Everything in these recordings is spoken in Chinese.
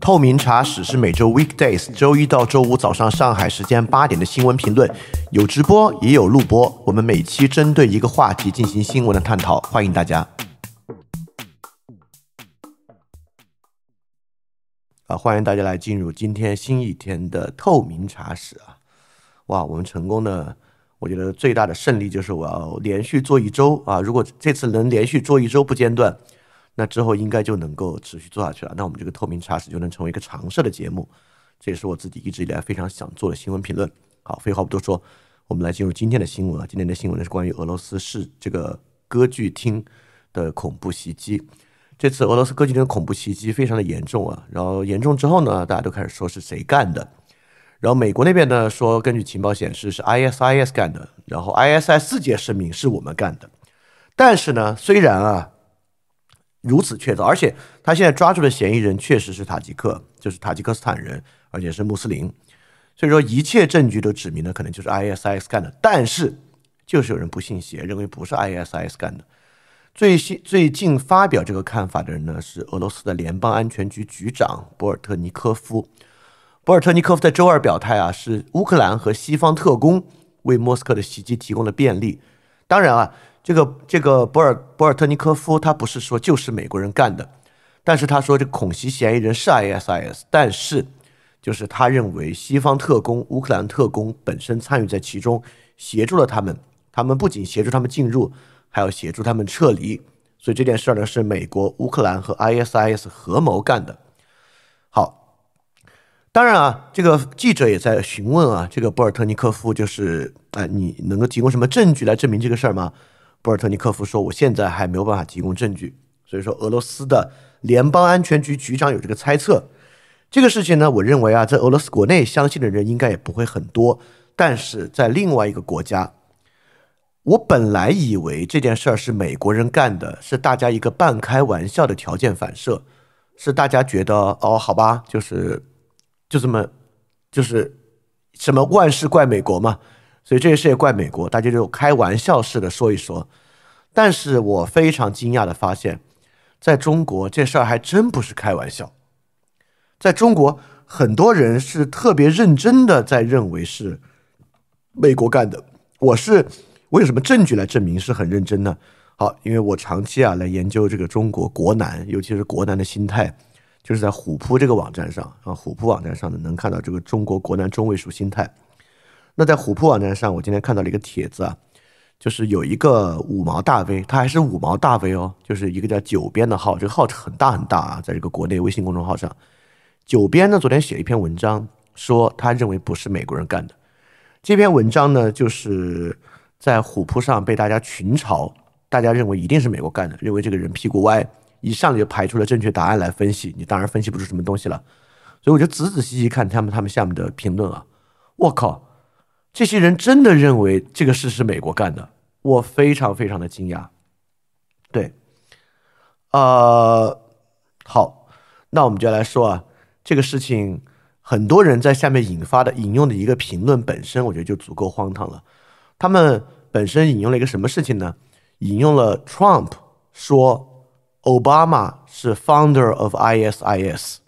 透明茶室是每周 weekdays 周一到周五早上上海时间八点的新闻评论，有直播也有录播。我们每期针对一个话题进行新闻的探讨，欢迎大家。啊，欢迎大家来进入今天新一天的透明茶室啊！哇，我们成功的。我觉得最大的胜利就是我要连续做一周啊！如果这次能连续做一周不间断，那之后应该就能够持续做下去了。那我们这个透明茶室就能成为一个常设的节目，这也是我自己一直以来非常想做的新闻评论。好，废话不多说，我们来进入今天的新闻啊！今天的新闻是关于俄罗斯是这个歌剧厅的恐怖袭击。这次俄罗斯歌剧厅恐怖袭击非常的严重啊！然后严重之后呢，大家都开始说是谁干的。然后美国那边呢说，根据情报显示是 ISIS 干的，然后 ISIS 自己声明是我们干的，但是呢，虽然啊如此确凿，而且他现在抓住的嫌疑人确实是塔吉克，就是塔吉克斯坦人，而且是穆斯林，所以说一切证据都指明呢，可能就是 ISIS 干的，但是就是有人不信邪，认为不是 ISIS 干的。最新最近发表这个看法的人呢，是俄罗斯的联邦安全局局长博尔特尼科夫。博尔特尼科夫在周二表态啊，是乌克兰和西方特工为莫斯科的袭击提供了便利。当然啊，这个这个博尔博尔特尼科夫他不是说就是美国人干的，但是他说这个恐袭嫌疑人是 ISIS，但是就是他认为西方特工、乌克兰特工本身参与在其中，协助了他们。他们不仅协助他们进入，还要协助他们撤离。所以这件事儿呢，是美国、乌克兰和 ISIS 合谋干的。当然啊，这个记者也在询问啊，这个博尔特尼科夫就是，哎，你能够提供什么证据来证明这个事儿吗？博尔特尼科夫说，我现在还没有办法提供证据。所以说，俄罗斯的联邦安全局局长有这个猜测。这个事情呢，我认为啊，在俄罗斯国内相信的人应该也不会很多，但是在另外一个国家，我本来以为这件事儿是美国人干的，是大家一个半开玩笑的条件反射，是大家觉得，哦，好吧，就是。就这么，就是什么万事怪美国嘛，所以这些事也怪美国，大家就开玩笑似的说一说。但是我非常惊讶的发现，在中国这事儿还真不是开玩笑，在中国很多人是特别认真的在认为是美国干的。我是我有什么证据来证明是很认真的？好，因为我长期啊来研究这个中国国难，尤其是国难的心态。就是在虎扑这个网站上啊，虎扑网站上呢，能看到这个中国国难中位数心态。那在虎扑网站上，我今天看到了一个帖子啊，就是有一个五毛大 V，他还是五毛大 V 哦，就是一个叫九边的号，这个号很大很大啊，在这个国内微信公众号上。九边呢，昨天写了一篇文章，说他认为不是美国人干的。这篇文章呢，就是在虎扑上被大家群嘲，大家认为一定是美国干的，认为这个人屁股歪。以上就排除了正确答案来分析，你当然分析不出什么东西了。所以我就仔仔细细看他们他们下面的评论啊，我靠，这些人真的认为这个事是美国干的，我非常非常的惊讶。对，呃，好，那我们就来说啊，这个事情很多人在下面引发的引用的一个评论本身，我觉得就足够荒唐了。他们本身引用了一个什么事情呢？引用了 Trump 说。奥巴马是 founder of ISIS，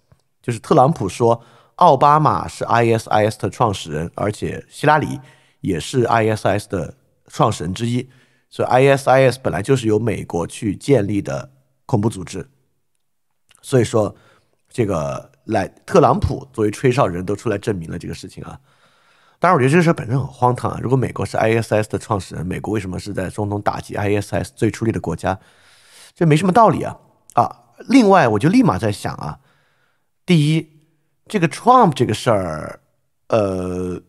就是特朗普说奥巴马是 ISIS 的创始人，而且希拉里也是 ISIS 的创始人之一，所以 ISIS 本来就是由美国去建立的恐怖组织，所以说这个来特朗普作为吹哨人都出来证明了这个事情啊。当然，我觉得这个事本身很荒唐啊。如果美国是 ISIS 的创始人，美国为什么是在中东打击 ISIS 最出力的国家？这没什么道理啊啊！另外，我就立马在想啊，第一，这个 Trump 这个事儿，呃，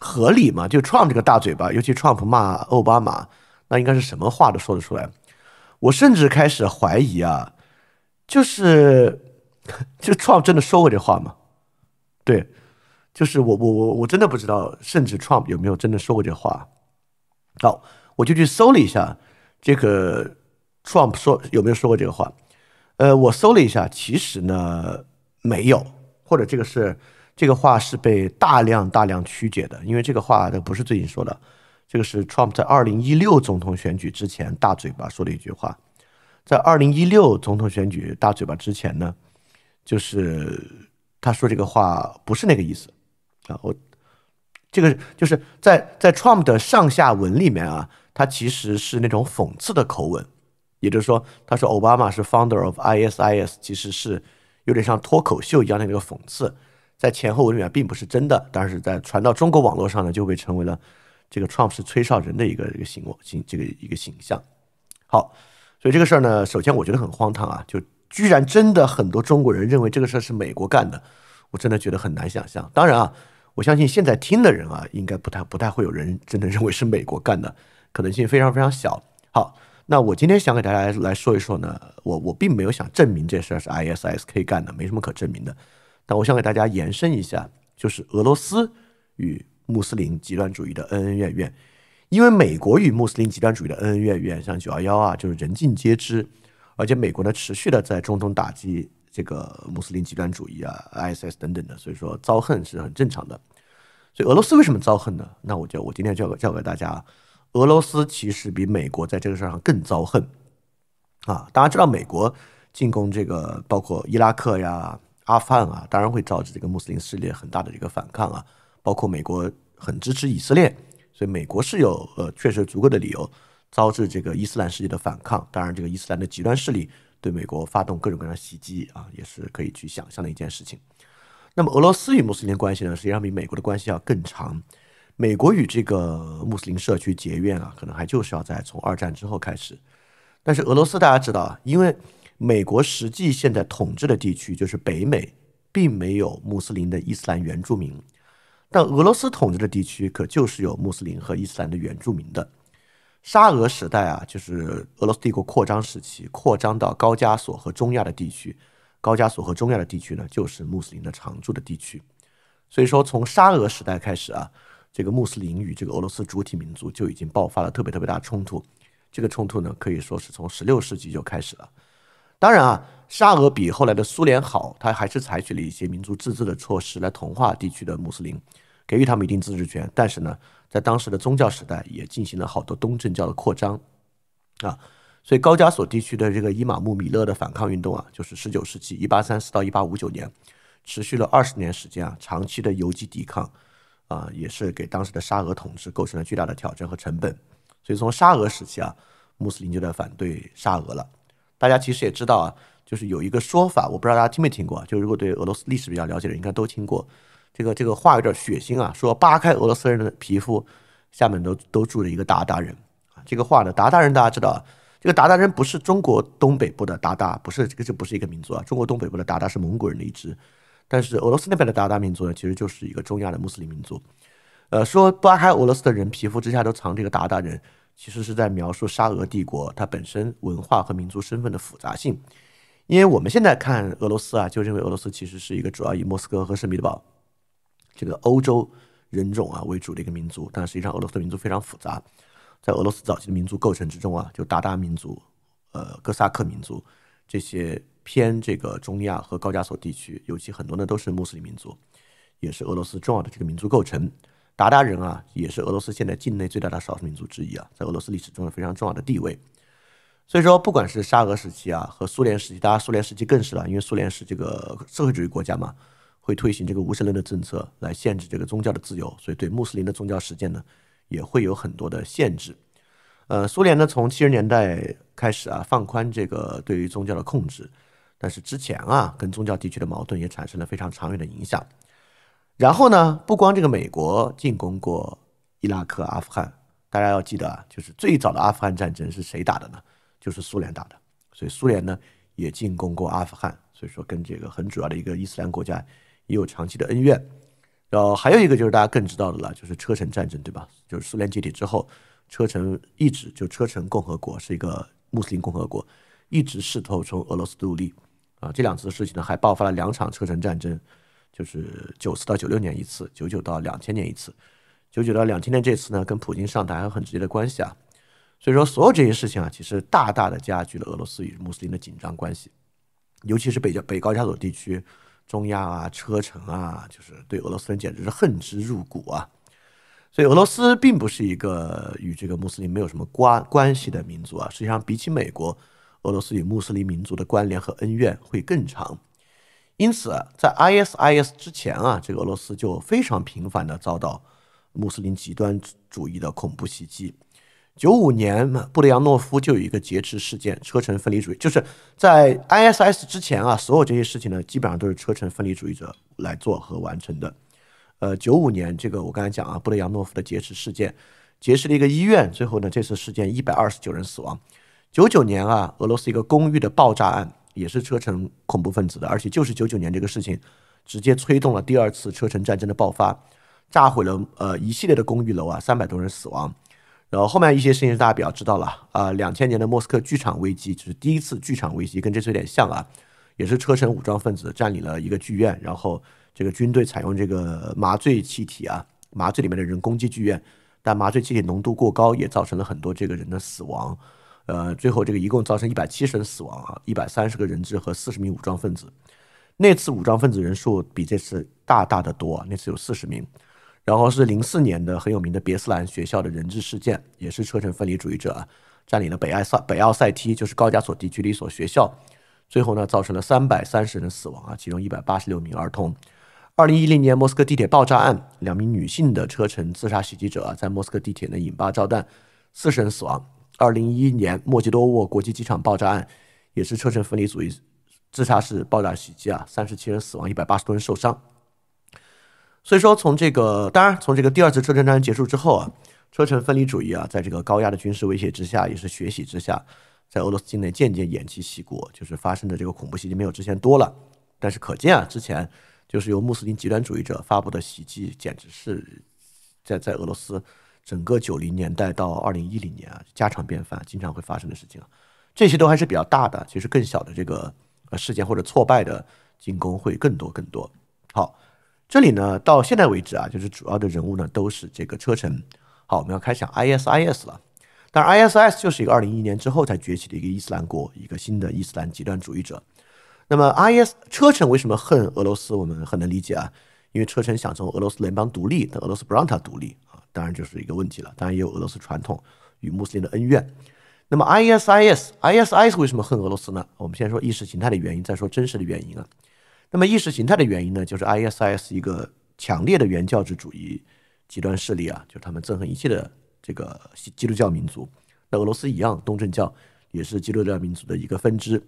合理吗？就 Trump 这个大嘴巴，尤其 Trump 骂奥巴马，那应该是什么话都说得出来。我甚至开始怀疑啊，就是就 Trump 真的说过这话吗？对，就是我我我我真的不知道，甚至 Trump 有没有真的说过这话。好，我就去搜了一下这个。Trump 说有没有说过这个话？呃，我搜了一下，其实呢没有，或者这个是这个话是被大量大量曲解的，因为这个话的不是最近说的，这个是 Trump 在二零一六总统选举之前大嘴巴说的一句话，在二零一六总统选举大嘴巴之前呢，就是他说这个话不是那个意思啊，我这个就是在在 Trump 的上下文里面啊，他其实是那种讽刺的口吻。也就是说，他说奥巴马是 founder of ISIS，其实是有点像脱口秀一样的那个讽刺，在前后文里面并不是真的，但是在传到中国网络上呢，就会成为了这个 Trump 是吹哨人的一个一个形形这个一个形象。好，所以这个事儿呢，首先我觉得很荒唐啊，就居然真的很多中国人认为这个事儿是美国干的，我真的觉得很难想象。当然啊，我相信现在听的人啊，应该不太不太会有人真的认为是美国干的，可能性非常非常小。好。那我今天想给大家来说一说呢，我我并没有想证明这事儿是 i s s 可以干的，没什么可证明的。但我想给大家延伸一下，就是俄罗斯与穆斯林极端主义的恩恩怨怨，因为美国与穆斯林极端主义的恩恩怨怨，像九幺幺啊，就是人尽皆知。而且美国呢，持续的在中东打击这个穆斯林极端主义啊，ISS 等等的，所以说遭恨是很正常的。所以俄罗斯为什么遭恨呢？那我就我今天就要教给大家。俄罗斯其实比美国在这个事上更遭恨啊！大家知道，美国进攻这个包括伊拉克呀、阿富汗啊，当然会造致这个穆斯林势力很大的这个反抗啊。包括美国很支持以色列，所以美国是有呃确实足够的理由遭致这个伊斯兰世界的反抗。当然，这个伊斯兰的极端势力对美国发动各种各样的袭击啊，也是可以去想象的一件事情。那么，俄罗斯与穆斯林关系呢，实际上比美国的关系要更长。美国与这个穆斯林社区结怨啊，可能还就是要在从二战之后开始。但是俄罗斯大家知道啊，因为美国实际现在统治的地区就是北美，并没有穆斯林的伊斯兰原住民，但俄罗斯统治的地区可就是有穆斯林和伊斯兰的原住民的。沙俄时代啊，就是俄罗斯帝国扩张时期，扩张到高加索和中亚的地区。高加索和中亚的地区呢，就是穆斯林的常住的地区。所以说，从沙俄时代开始啊。这个穆斯林与这个俄罗斯主体民族就已经爆发了特别特别大的冲突，这个冲突呢可以说是从十六世纪就开始了。当然啊，沙俄比后来的苏联好，他还是采取了一些民族自治的措施来同化地区的穆斯林，给予他们一定自治权。但是呢，在当时的宗教时代也进行了好多东正教的扩张，啊，所以高加索地区的这个伊玛目米勒的反抗运动啊，就是十九世纪一八三四到一八五九年，持续了二十年时间啊，长期的游击抵抗。啊，也是给当时的沙俄统治构成了巨大的挑战和成本，所以从沙俄时期啊，穆斯林就在反对沙俄了。大家其实也知道啊，就是有一个说法，我不知道大家听没听过，就是如果对俄罗斯历史比较了解的应该都听过。这个这个话有点血腥啊，说扒开俄罗斯人的皮肤，下面都都住着一个鞑靼人啊。这个话呢，鞑靼人大家知道，这个鞑靼人不是中国东北部的鞑靼，不是这个就不是一个民族啊。中国东北部的鞑靼是蒙古人的一支。但是俄罗斯那边的鞑靼民族呢，其实就是一个中亚的穆斯林民族。呃，说扒开俄罗斯的人皮肤之下都藏这个鞑靼人，其实是在描述沙俄帝国它本身文化和民族身份的复杂性。因为我们现在看俄罗斯啊，就认为俄罗斯其实是一个主要以莫斯科和圣彼得堡这个欧洲人种啊为主的一个民族，但实际上俄罗斯的民族非常复杂。在俄罗斯早期的民族构成之中啊，就鞑靼民族、呃哥萨克民族这些。偏这个中亚和高加索地区，尤其很多呢都是穆斯林民族，也是俄罗斯重要的这个民族构成。鞑靼人啊，也是俄罗斯现在境内最大的少数民族之一啊，在俄罗斯历史中有非常重要的地位。所以说，不管是沙俄时期啊，和苏联时期，当然苏联时期更是了，因为苏联是这个社会主义国家嘛，会推行这个无神论的政策来限制这个宗教的自由，所以对穆斯林的宗教实践呢，也会有很多的限制。呃，苏联呢，从七十年代开始啊，放宽这个对于宗教的控制。但是之前啊，跟宗教地区的矛盾也产生了非常长远的影响。然后呢，不光这个美国进攻过伊拉克、阿富汗，大家要记得啊，就是最早的阿富汗战争是谁打的呢？就是苏联打的。所以苏联呢也进攻过阿富汗，所以说跟这个很主要的一个伊斯兰国家也有长期的恩怨。然后还有一个就是大家更知道的了，就是车臣战争，对吧？就是苏联解体之后，车臣一直就车臣共和国是一个穆斯林共和国，一直试图从俄罗斯独立。啊，这两次事情呢，还爆发了两场车臣战争，就是九四到九六年一次，九九到两千年一次，九九到两千年这次呢，跟普京上台还有很直接的关系啊。所以说，所有这些事情啊，其实大大的加剧了俄罗斯与穆斯林的紧张关系，尤其是北北高加索地区、中亚啊、车臣啊，就是对俄罗斯人简直是恨之入骨啊。所以，俄罗斯并不是一个与这个穆斯林没有什么关关系的民族啊。实际上，比起美国。俄罗斯与穆斯林民族的关联和恩怨会更长，因此在 I S I S 之前啊，这个俄罗斯就非常频繁地遭到穆斯林极端主义的恐怖袭击。九五年布雷扬诺夫就有一个劫持事件，车臣分离主义。就是在 I S i S 之前啊，所有这些事情呢，基本上都是车臣分离主义者来做和完成的。呃，九五年这个我刚才讲啊，布雷扬诺夫的劫持事件，劫持了一个医院，最后呢，这次事件一百二十九人死亡。九九年啊，俄罗斯一个公寓的爆炸案也是车臣恐怖分子的，而且就是九九年这个事情，直接催动了第二次车臣战争的爆发，炸毁了呃一系列的公寓楼啊，三百多人死亡。然后后面一些事情大家比较知道了啊，两千年的莫斯科剧场危机就是第一次剧场危机，跟这次有点像啊，也是车臣武装分子占领了一个剧院，然后这个军队采用这个麻醉气体啊，麻醉里面的人攻击剧院，但麻醉气体浓度过高，也造成了很多这个人的死亡。呃，最后这个一共造成一百七十人死亡啊，一百三十个人质和四十名武装分子。那次武装分子人数比这次大大的多，那次有四十名。然后是零四年的很有名的别斯兰学校的人质事件，也是车臣分离主义者占领了北爱塞北奥塞梯，就是高加索地区的一所学校，最后呢造成了三百三十人死亡啊，其中一百八十六名儿童。二零一零年莫斯科地铁爆炸案，两名女性的车臣自杀袭击者啊在莫斯科地铁内引爆炸弹，四十人死亡。二零一一年莫吉多沃国际机场爆炸案，也是车臣分离主义自杀式爆炸袭击啊，三十七人死亡，一百八十多人受伤。所以说，从这个当然从这个第二次车臣战争结束之后啊，车臣分离主义啊，在这个高压的军事威胁之下，也是血洗之下，在俄罗斯境内渐渐偃旗息鼓，就是发生的这个恐怖袭击没有之前多了。但是可见啊，之前就是由穆斯林极端主义者发布的袭击，简直是在在俄罗斯。整个九零年代到二零一零年啊，家常便饭，经常会发生的事情啊，这些都还是比较大的。其实更小的这个事件或者挫败的进攻会更多更多。好，这里呢到现在为止啊，就是主要的人物呢都是这个车臣。好，我们要开讲 ISIS 了。当然，ISIS 就是一个二零一一年之后才崛起的一个伊斯兰国，一个新的伊斯兰极端主义者。那么 IS 车臣为什么恨俄罗斯？我们很能理解啊，因为车臣想从俄罗斯联邦独立，但俄罗斯不让他独立。当然就是一个问题了，当然也有俄罗斯传统与穆斯林的恩怨。那么，IS、ISIS、i s 为什么恨俄罗斯呢？我们先说意识形态的原因，再说真实的原因啊。那么意识形态的原因呢，就是 ISIS 一个强烈的原教旨主义极端势力啊，就是他们憎恨一切的这个基督教民族。那俄罗斯一样，东正教也是基督教民族的一个分支。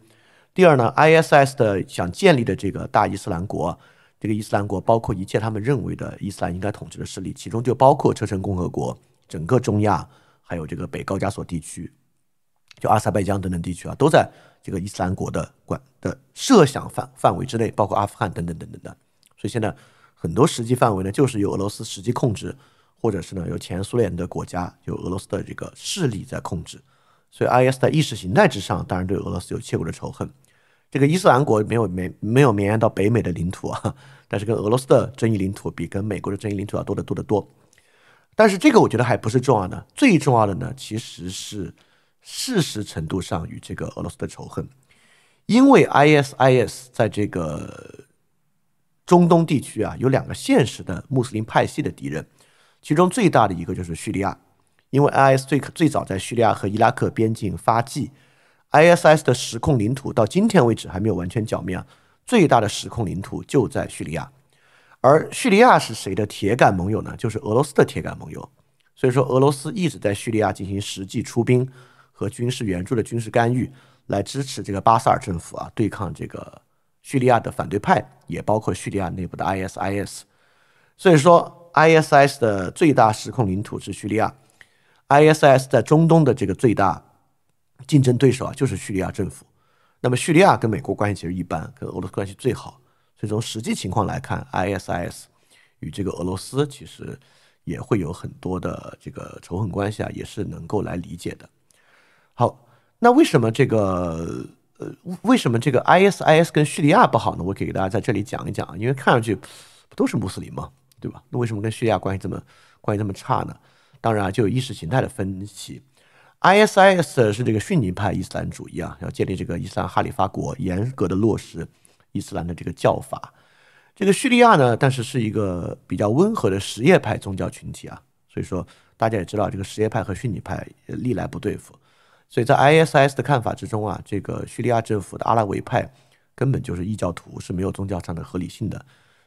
第二呢，ISIS 的想建立的这个大伊斯兰国。这个伊斯兰国包括一切他们认为的伊斯兰应该统治的势力，其中就包括车臣共和国、整个中亚，还有这个北高加索地区，就阿塞拜疆等等地区啊，都在这个伊斯兰国的管的设想范范围之内，包括阿富汗等等等等的。所以现在很多实际范围呢，就是由俄罗斯实际控制，或者是呢由前苏联的国家、由俄罗斯的这个势力在控制。所以 IS 在意识形态之上，当然对俄罗斯有切骨的仇恨。这个伊斯兰国没有没没有绵延到北美的领土啊，但是跟俄罗斯的争议领土比，跟美国的争议领土要多得多得多。但是这个我觉得还不是重要的，最重要的呢其实是事实程度上与这个俄罗斯的仇恨，因为 ISIS 在这个中东地区啊有两个现实的穆斯林派系的敌人，其中最大的一个就是叙利亚，因为 IS 最最早在叙利亚和伊拉克边境发迹。ISS 的实控领土到今天为止还没有完全剿灭啊，最大的实控领土就在叙利亚，而叙利亚是谁的铁杆盟友呢？就是俄罗斯的铁杆盟友，所以说俄罗斯一直在叙利亚进行实际出兵和军事援助的军事干预，来支持这个巴萨尔政府啊，对抗这个叙利亚的反对派，也包括叙利亚内部的 ISIS。所以说 ISS 的最大实控领土是叙利亚，ISS 在中东的这个最大。竞争对手啊，就是叙利亚政府。那么叙利亚跟美国关系其实一般，跟俄罗斯关系最好。所以从实际情况来看，ISIS 与这个俄罗斯其实也会有很多的这个仇恨关系啊，也是能够来理解的。好，那为什么这个呃，为什么这个 ISIS 跟叙利亚不好呢？我可以给大家在这里讲一讲，因为看上去不都是穆斯林吗？对吧？那为什么跟叙利亚关系这么关系这么差呢？当然啊，就有意识形态的分析。ISIS 是这个逊尼派伊斯兰主义啊，要建立这个伊斯兰哈里发国，严格的落实伊斯兰的这个教法。这个叙利亚呢，但是是一个比较温和的什叶派宗教群体啊，所以说大家也知道，这个什叶派和逊尼派历来不对付。所以在 ISIS 的看法之中啊，这个叙利亚政府的阿拉维派根本就是异教徒，是没有宗教上的合理性的，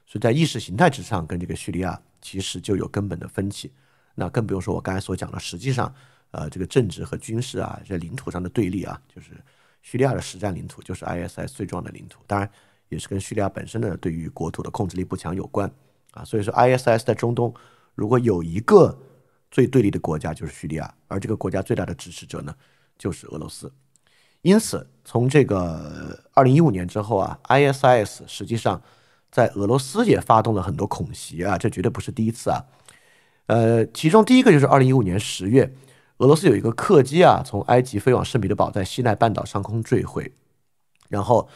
所以在意识形态之上跟这个叙利亚其实就有根本的分歧。那更不用说我刚才所讲的，实际上。呃，这个政治和军事啊，这领土上的对立啊，就是叙利亚的实战领土，就是 ISS 最重要的领土。当然，也是跟叙利亚本身的对于国土的控制力不强有关啊。所以说，ISS i 在中东如果有一个最对立的国家，就是叙利亚，而这个国家最大的支持者呢，就是俄罗斯。因此，从这个二零一五年之后啊，ISIS 实际上在俄罗斯也发动了很多恐袭啊，这绝对不是第一次啊。呃，其中第一个就是二零一五年十月。俄罗斯有一个客机啊，从埃及飞往圣彼得堡，在西奈半岛上空坠毁。然后，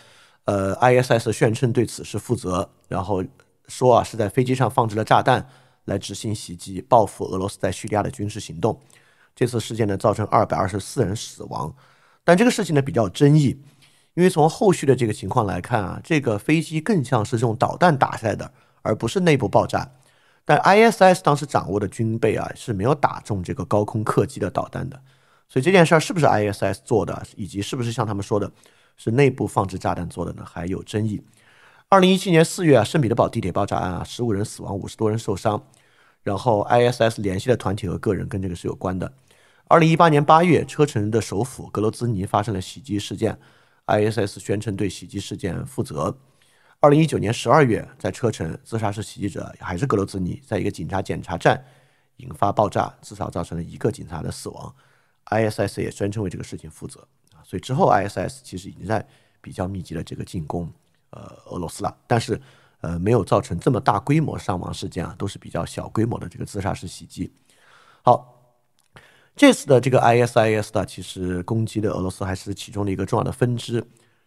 呃，ISS 宣称对此事负责，然后说啊，是在飞机上放置了炸弹来执行袭击，报复俄罗斯在叙利亚的军事行动。这次事件呢，造成二百二十四人死亡。但这个事情呢，比较争议，因为从后续的这个情况来看啊，这个飞机更像是用导弹打下来的，而不是内部爆炸。但 ISS 当时掌握的军备啊是没有打中这个高空客机的导弹的，所以这件事儿是不是 ISS 做的，以及是不是像他们说的，是内部放置炸弹做的呢，还有争议。二零一七年四月啊，圣彼得堡地铁爆炸案啊，十五人死亡，五十多人受伤，然后 ISS 联系的团体和个人跟这个是有关的。二零一八年八月，车臣的首府格罗兹尼发生了袭击事件，ISS 宣称对袭击事件负责。二零一九年十二月，在车臣自杀式袭击者还是格罗兹尼，在一个警察检查站引发爆炸，至少造成了一个警察的死亡。I S S 也宣称为这个事情负责啊，所以之后 I S S 其实已经在比较密集的这个进攻呃俄罗斯了，但是呃没有造成这么大规模伤亡事件啊，都是比较小规模的这个自杀式袭击。好，这次的这个 I S I S 的其实攻击的俄罗斯还是其中的一个重要的分支，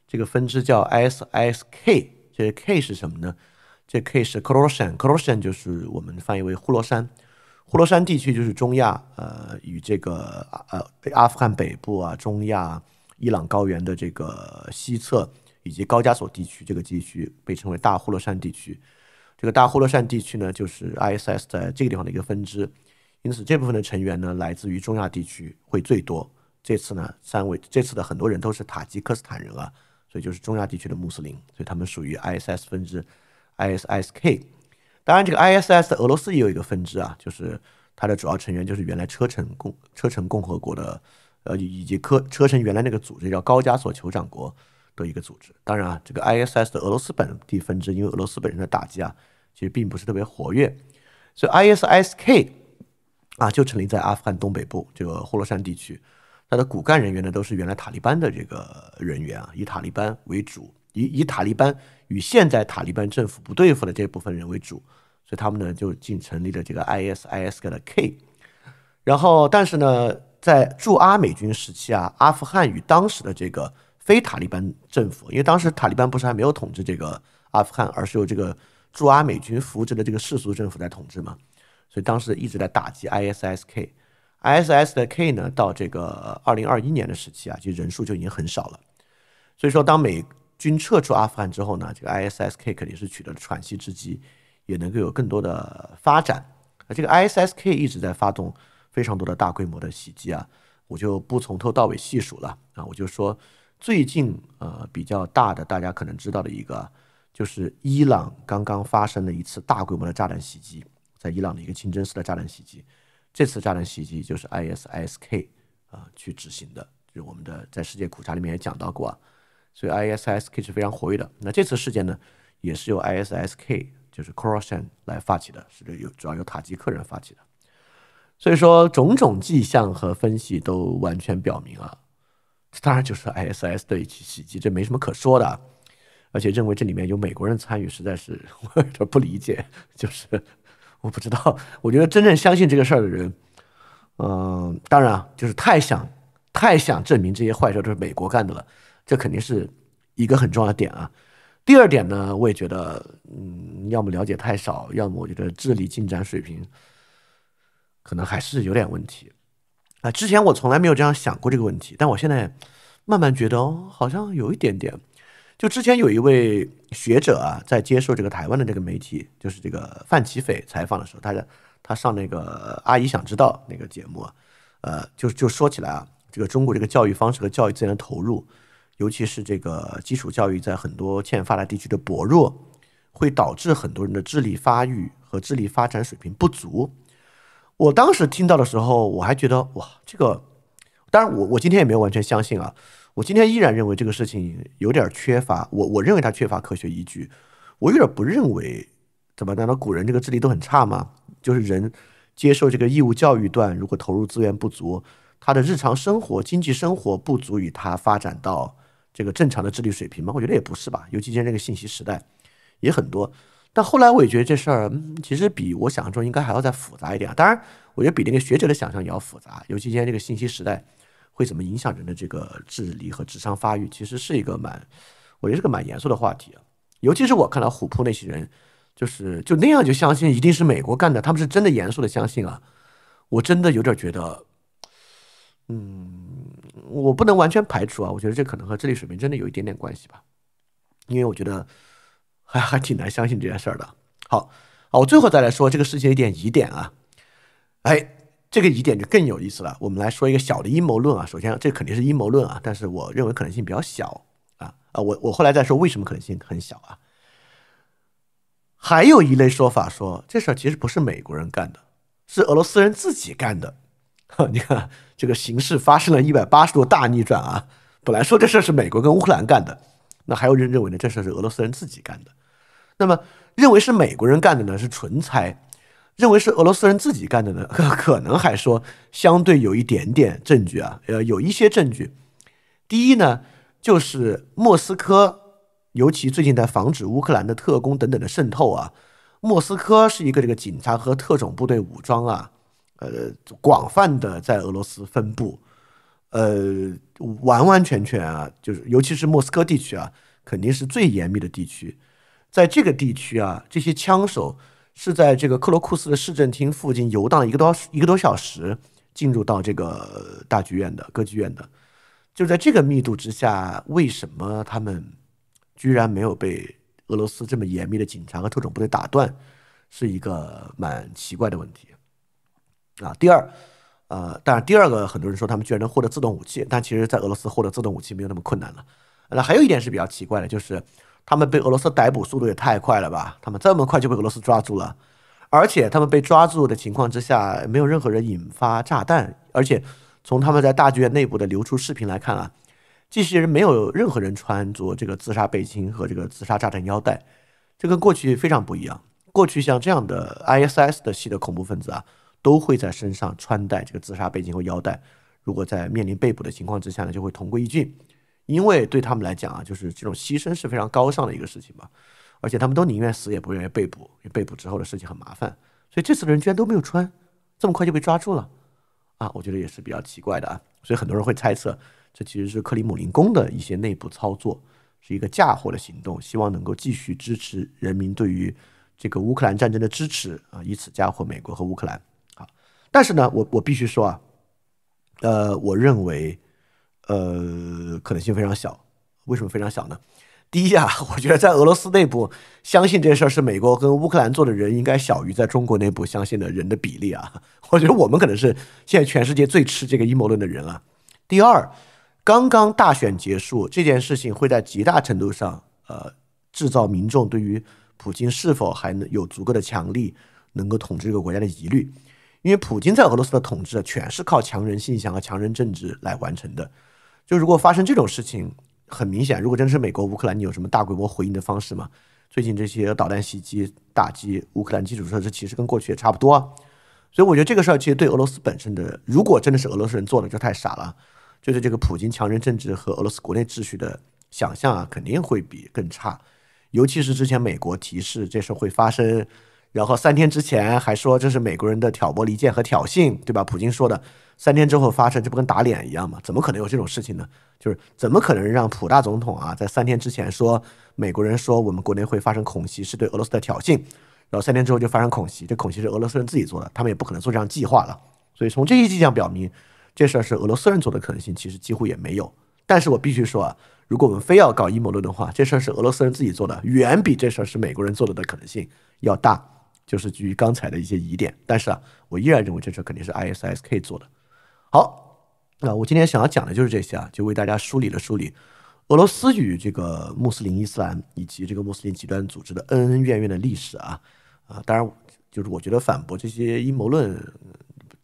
这个分支叫 I S I S K。这 K 是什么呢？这 K 是 c o r o s a n c o r o s a n 就是我们翻译为呼罗珊。呼罗珊地区就是中亚，呃，与这个呃阿富汗北部啊、中亚、伊朗高原的这个西侧以及高加索地区这个地区被称为大呼罗珊地区。这个大呼罗珊地区呢，就是 ISs 在这个地方的一个分支。因此，这部分的成员呢，来自于中亚地区会最多。这次呢，三位这次的很多人都是塔吉克斯坦人啊。所以就是中亚地区的穆斯林，所以他们属于 ISS 分支，ISSK。当然，这个 ISS 俄罗斯也有一个分支啊，就是它的主要成员就是原来车臣共车臣共和国的，呃，以及科车臣原来那个组织叫高加索酋长国的一个组织。当然啊，这个 ISS 的俄罗斯本地分支，因为俄罗斯本身的打击啊，其实并不是特别活跃，所以 ISSK 啊就成立在阿富汗东北部这个霍罗山地区。它的骨干人员呢，都是原来塔利班的这个人员啊，以塔利班为主，以以塔利班与现在塔利班政府不对付的这部分人为主，所以他们呢就进成立了这个 ISISK。然后，但是呢，在驻阿美军时期啊，阿富汗与当时的这个非塔利班政府，因为当时塔利班不是还没有统治这个阿富汗，而是由这个驻阿美军扶植的这个世俗政府在统治嘛，所以当时一直在打击 ISISK。ISS 的 K 呢，到这个二零二一年的时期啊，其实人数就已经很少了。所以说，当美军撤出阿富汗之后呢，这个 ISSK 肯定是取得了喘息之机，也能够有更多的发展。啊，这个 ISSK 一直在发动非常多的大规模的袭击啊，我就不从头到尾细数了啊，我就说最近呃比较大的，大家可能知道的一个，就是伊朗刚刚发生了一次大规模的炸弹袭击，在伊朗的一个清真寺的炸弹袭击。这次炸弹袭击就是 ISISK 啊去执行的，就是我们的在世界普查里面也讲到过，啊，所以 ISISK 是非常活跃的。那这次事件呢，也是由 ISISK 就是 c o r a s a n 来发起的，是有主要由塔吉克人发起的。所以说，种种迹象和分析都完全表明啊，这当然就是 ISS 的一起袭击，这没什么可说的。而且认为这里面有美国人参与，实在是 我有点不理解，就是。我不知道，我觉得真正相信这个事儿的人，嗯，当然啊，就是太想、太想证明这些坏事都是美国干的了，这肯定是一个很重要的点啊。第二点呢，我也觉得，嗯，要么了解太少，要么我觉得智力进展水平可能还是有点问题啊。之前我从来没有这样想过这个问题，但我现在慢慢觉得哦，好像有一点点。就之前有一位学者啊，在接受这个台湾的这个媒体，就是这个范奇斐采访的时候，他他上那个《阿姨想知道》那个节目啊，呃，就就说起来啊，这个中国这个教育方式和教育资源的投入，尤其是这个基础教育在很多欠发达地区的薄弱，会导致很多人的智力发育和智力发展水平不足。我当时听到的时候，我还觉得哇，这个，当然我我今天也没有完全相信啊。我今天依然认为这个事情有点缺乏，我我认为它缺乏科学依据。我有点不认为，怎么难道古人这个智力都很差吗？就是人接受这个义务教育段，如果投入资源不足，他的日常生活、经济生活不足以他发展到这个正常的智力水平吗？我觉得也不是吧。尤其今天这个信息时代，也很多。但后来我也觉得这事儿其实比我想象中应该还要再复杂一点。当然，我觉得比那个学者的想象也要复杂。尤其今天这个信息时代。会怎么影响人的这个智力和智商发育，其实是一个蛮，我觉得是个蛮严肃的话题啊。尤其是我看到虎扑那些人，就是就那样就相信一定是美国干的，他们是真的严肃的相信啊。我真的有点觉得，嗯，我不能完全排除啊。我觉得这可能和智力水平真的有一点点关系吧，因为我觉得还还挺难相信这件事儿的。好，好，我最后再来说这个事情一点疑点啊，哎。这个疑点就更有意思了。我们来说一个小的阴谋论啊，首先这肯定是阴谋论啊，但是我认为可能性比较小啊啊，我我后来再说为什么可能性很小啊。还有一类说法说这事儿其实不是美国人干的，是俄罗斯人自己干的。你看这个形势发生了一百八十度大逆转啊，本来说这事儿是美国跟乌克兰干的，那还有人认为呢这事儿是俄罗斯人自己干的。那么认为是美国人干的呢是纯猜。认为是俄罗斯人自己干的呢？可能还说相对有一点点证据啊，呃，有一些证据。第一呢，就是莫斯科，尤其最近在防止乌克兰的特工等等的渗透啊。莫斯科是一个这个警察和特种部队武装啊，呃，广泛的在俄罗斯分布，呃，完完全全啊，就是尤其是莫斯科地区啊，肯定是最严密的地区。在这个地区啊，这些枪手。是在这个克罗库斯的市政厅附近游荡一个多一个多小时，进入到这个大剧院的歌剧院的，就在这个密度之下，为什么他们居然没有被俄罗斯这么严密的警察和特种部队打断，是一个蛮奇怪的问题啊。第二，呃，当然第二个，很多人说他们居然能获得自动武器，但其实，在俄罗斯获得自动武器没有那么困难了。那还有一点是比较奇怪的，就是。他们被俄罗斯逮捕速度也太快了吧！他们这么快就被俄罗斯抓住了，而且他们被抓住的情况之下，没有任何人引发炸弹，而且从他们在大剧院内部的流出视频来看啊，这些人没有任何人穿着这个自杀背心和这个自杀炸弹腰带，这跟过去非常不一样。过去像这样的 ISS 的系的恐怖分子啊，都会在身上穿戴这个自杀背心和腰带，如果在面临被捕的情况之下呢，就会同归于尽。因为对他们来讲啊，就是这种牺牲是非常高尚的一个事情嘛，而且他们都宁愿死也不愿意被捕，因为被捕之后的事情很麻烦。所以这次的人居然都没有穿，这么快就被抓住了，啊，我觉得也是比较奇怪的啊。所以很多人会猜测，这其实是克里姆林宫的一些内部操作，是一个嫁祸的行动，希望能够继续支持人民对于这个乌克兰战争的支持啊，以此嫁祸美国和乌克兰。啊，但是呢，我我必须说啊，呃，我认为。呃，可能性非常小。为什么非常小呢？第一啊，我觉得在俄罗斯内部相信这事儿是美国跟乌克兰做的人应该小于在中国内部相信的人的比例啊。我觉得我们可能是现在全世界最吃这个阴谋论的人啊。第二，刚刚大选结束，这件事情会在极大程度上呃制造民众对于普京是否还能有足够的强力能够统治这个国家的疑虑，因为普京在俄罗斯的统治啊，全是靠强人信象和强人政治来完成的。就如果发生这种事情，很明显，如果真的是美国乌克兰，你有什么大规模回应的方式吗？最近这些导弹袭击打击乌克兰基础设施，其实跟过去也差不多。所以我觉得这个事儿其实对俄罗斯本身的，如果真的是俄罗斯人做的，就太傻了。就是这个普京强人政治和俄罗斯国内秩序的想象啊，肯定会比更差。尤其是之前美国提示这事会发生。然后三天之前还说这是美国人的挑拨离间和挑衅，对吧？普京说的，三天之后发生，这不跟打脸一样吗？怎么可能有这种事情呢？就是怎么可能让普大总统啊，在三天之前说美国人说我们国内会发生恐袭是对俄罗斯的挑衅，然后三天之后就发生恐袭，这恐袭是俄罗斯人自己做的，他们也不可能做这样计划了。所以从这些迹象表明，这事儿是俄罗斯人做的可能性其实几乎也没有。但是我必须说啊，如果我们非要搞阴谋论的话，这事儿是俄罗斯人自己做的，远比这事儿是美国人做的的可能性要大。就是基于刚才的一些疑点，但是啊，我依然认为这事肯定是 ISSK 做的。好，那我今天想要讲的就是这些啊，就为大家梳理了梳理俄罗斯与这个穆斯林、伊斯兰以及这个穆斯林极端组织的恩恩怨怨的历史啊啊，当然就是我觉得反驳这些阴谋论，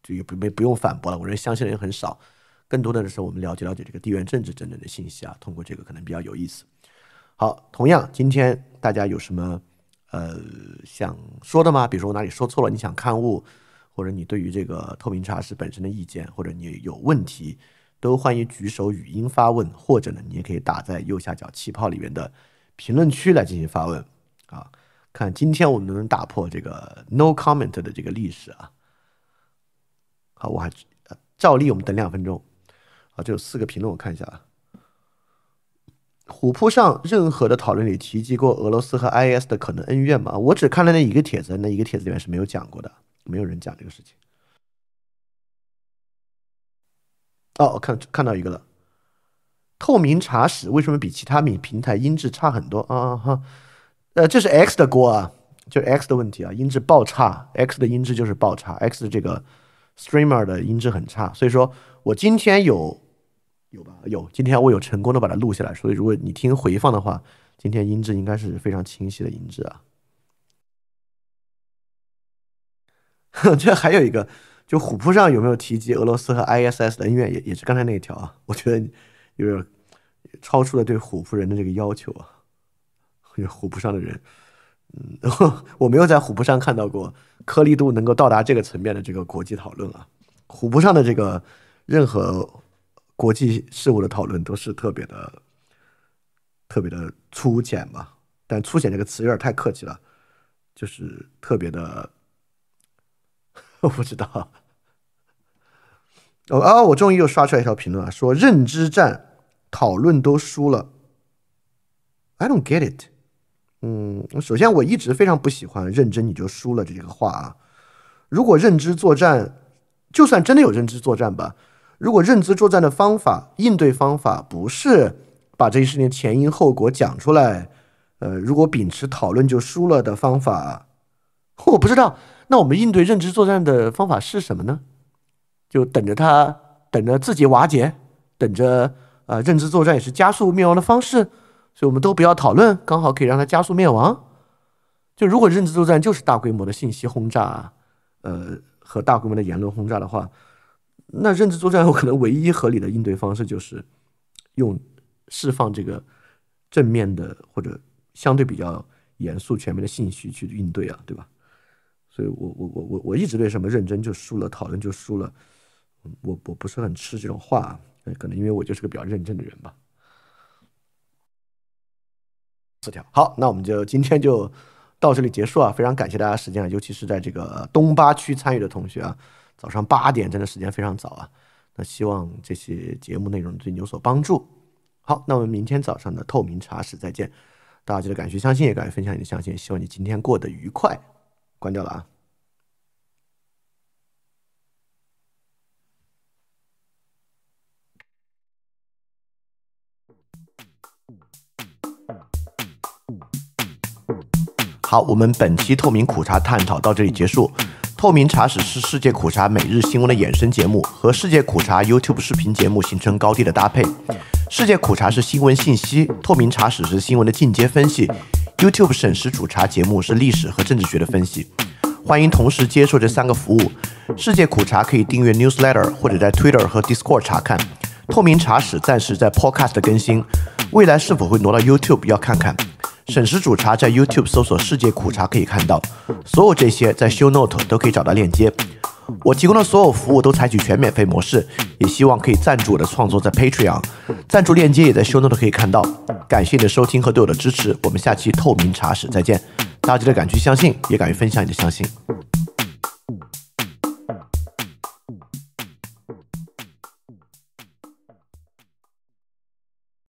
这个不不用反驳了，我认为相信的人很少。更多的是我们了解了解这个地缘政治等等的信息啊，通过这个可能比较有意思。好，同样今天大家有什么？呃，想说的吗？比如说我哪里说错了，你想看物，或者你对于这个透明茶室本身的意见，或者你有问题，都欢迎举手语音发问，或者呢，你也可以打在右下角气泡里面的评论区来进行发问啊。看今天我们能不能打破这个 no comment 的这个历史啊？好，我还照例我们等两分钟。啊，这有四个评论，我看一下。啊。虎扑上任何的讨论里提及过俄罗斯和 IS 的可能恩怨吗？我只看了那一个帖子，那一个帖子里面是没有讲过的，没有人讲这个事情。哦，看看到一个了，透明茶室为什么比其他米平台音质差很多啊？哈，呃，这是 X 的锅啊，就是 X 的问题啊，音质爆差，X 的音质就是爆差，X 的这个 Streamer 的音质很差，所以说我今天有。有吧？有，今天我有成功的把它录下来，所以如果你听回放的话，今天音质应该是非常清晰的音质啊。这还有一个，就虎扑上有没有提及俄罗斯和 ISS 的恩怨？也也是刚才那一条啊，我觉得有点超出了对虎扑人的这个要求啊。虎扑上的人，嗯，我没有在虎扑上看到过颗粒度能够到达这个层面的这个国际讨论啊。虎扑上的这个任何。国际事务的讨论都是特别的、特别的粗浅嘛？但“粗浅”这个词有点太客气了，就是特别的，我不知道。哦啊！我终于又刷出来一条评论啊，说认知战讨论都输了，I don't get it。嗯，首先我一直非常不喜欢“认真你就输了”这个话啊。如果认知作战，就算真的有认知作战吧。如果认知作战的方法应对方法不是把这些事情前因后果讲出来，呃，如果秉持讨论就输了的方法，我不知道。那我们应对认知作战的方法是什么呢？就等着他，等着自己瓦解，等着。呃，认知作战也是加速灭亡的方式，所以我们都不要讨论，刚好可以让它加速灭亡。就如果认知作战就是大规模的信息轰炸，呃，和大规模的言论轰炸的话。那认知作战，我可能唯一合理的应对方式就是用释放这个正面的或者相对比较严肃、全面的信息去应对啊，对吧？所以我我我我我一直对什么认真就输了，讨论就输了，我我不是很吃这种话，可能因为我就是个比较认真的人吧。四条好，那我们就今天就到这里结束啊！非常感谢大家时间啊，尤其是在这个东八区参与的同学啊。早上八点，真的时间非常早啊。那希望这些节目内容对你有所帮助。好，那我们明天早上的透明茶室再见。大家记得感谢相信，也感谢分享你的相信。希望你今天过得愉快。关掉了啊。好，我们本期透明苦茶探讨到这里结束。透明茶室是世界苦茶每日新闻的衍生节目，和世界苦茶 YouTube 视频节目形成高低的搭配。世界苦茶是新闻信息，透明茶室是新闻的进阶分析，YouTube 审时煮茶节目是历史和政治学的分析。欢迎同时接受这三个服务。世界苦茶可以订阅 Newsletter 或者在 Twitter 和 Discord 查看。透明茶室暂时在 Podcast 更新，未来是否会挪到 YouTube 要看看。省时煮茶在 YouTube 搜索“世界苦茶”可以看到，所有这些在 ShowNote 都可以找到链接。我提供的所有服务都采取全免费模式，也希望可以赞助我的创作在 Patreon，赞助链接也在 ShowNote 可以看到。感谢你的收听和对我的支持，我们下期透明茶史再见。大家记得敢去相信，也敢于分享你的相信。